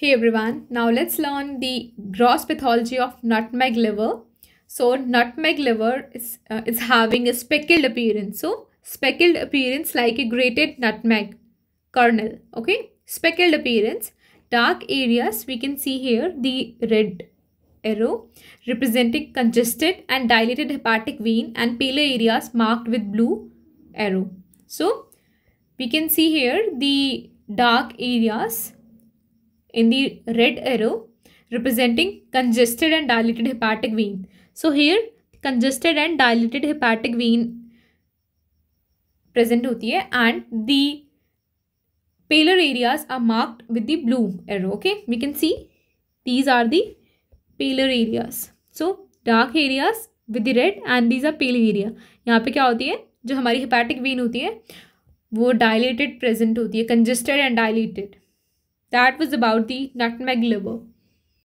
Hey everyone, now let's learn the gross pathology of nutmeg liver. So nutmeg liver is, uh, is having a speckled appearance. So speckled appearance like a grated nutmeg kernel. Okay, speckled appearance. Dark areas we can see here the red arrow representing congested and dilated hepatic vein and paler areas marked with blue arrow. So we can see here the dark areas in the red arrow representing congested and dilated hepatic vein. So here congested and dilated hepatic vein present hoti hai and the paler areas are marked with the blue arrow. Okay, we can see these are the paler areas. So dark areas with the red and these are pale area. yahan pe kya hoti hai jo hamari hepatic vein hoti hai वो डायलेटेड present होती है congested and dilated That was about the nutmeg liver.